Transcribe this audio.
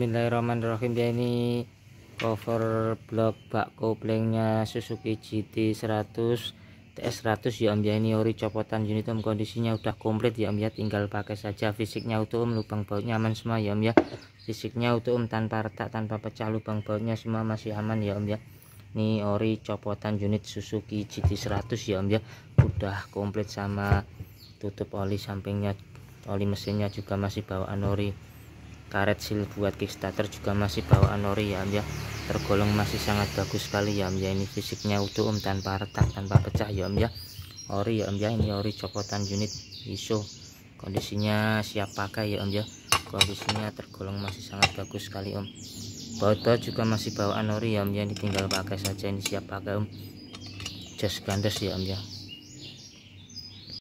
Bismillahirrahmanirrahim ya ini cover block bak koplingnya Suzuki GT 100 TS 100 ya om ya ini ori copotan unit om kondisinya udah komplit ya om ya tinggal pakai saja fisiknya utuh om lubang bautnya aman semua ya om ya fisiknya utuh om tanpa retak tanpa pecah lubang bautnya semua masih aman ya om ya ini ori copotan unit Suzuki GT 100 ya om ya udah komplit sama tutup oli sampingnya oli mesinnya juga masih bawaan ori karet seal buat kickstarter juga masih bawaan ori ya om ya tergolong masih sangat bagus sekali ya om ya ini fisiknya utuh om tanpa retak tanpa pecah ya om ya ori ya om ya ini ori copotan unit ISO kondisinya siap pakai ya om ya kondisinya tergolong masih sangat bagus sekali om baut juga masih bawaan ori ya om ya ini tinggal pakai saja ini siap pakai om just gandes ya om ya